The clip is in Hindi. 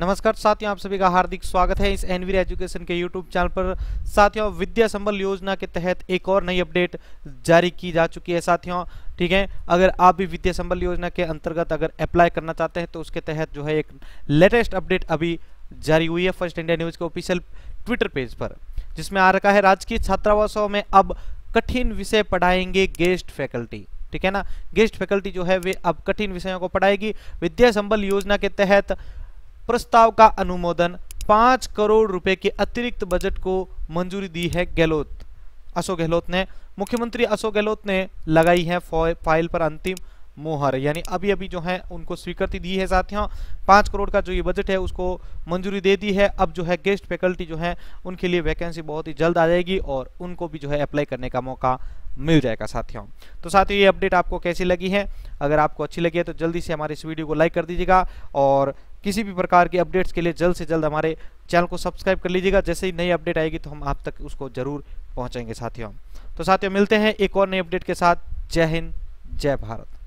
नमस्कार साथियों आप सभी का हार्दिक स्वागत है इस एनवीर एजुकेशन के यूट्यूब चैनल पर साथियों विद्या संबल योजना के तहत एक और नई अपडेट जारी की जा चुकी है साथियों ठीक है अगर आप भी विद्या संबल योजना के अंतर्गत अगर अप्लाई करना चाहते हैं तो उसके तहत जो है एक लेटेस्ट अपडेट अभी जारी हुई है फर्स्ट इंडिया न्यूज़ के ऑफिशियल ट्विटर पेज पर जिसमें आ रखा है राजकीय छात्रावासों में अब कठिन विषय पढ़ाएंगे गेस्ट फैकल्टी ठीक है ना गेस्ट फैकल्टी जो है वे अब कठिन विषयों को पढ़ाएगी विद्या संबल योजना के तहत प्रस्ताव का अनुमोदन पांच करोड़ रुपए के अतिरिक्त बजट को मंजूरी दी है गहलोत अशोक गहलोत ने मुख्यमंत्री अशोक गहलोत ने लगाई है फाइल पर अंतिम मोहर यानी अभी अभी जो है उनको स्वीकृति दी है साथियों पाँच करोड़ का जो ये बजट है उसको मंजूरी दे दी है अब जो है गेस्ट फैकल्टी जो है उनके लिए वैकेंसी बहुत ही जल्द आ जाएगी और उनको भी जो है अप्लाई करने का मौका मिल जाएगा साथियों तो साथियों ये अपडेट आपको कैसी लगी है अगर आपको अच्छी लगी है तो जल्दी से हमारे इस वीडियो को लाइक कर दीजिएगा और किसी भी प्रकार की अपडेट्स के लिए जल्द से जल्द हमारे चैनल को सब्सक्राइब कर लीजिएगा जैसे ही नई अपडेट आएगी तो हम आप तक उसको जरूर पहुंचाएंगे साथियों तो साथियों मिलते हैं एक और नई अपडेट के साथ जय हिंद जय भारत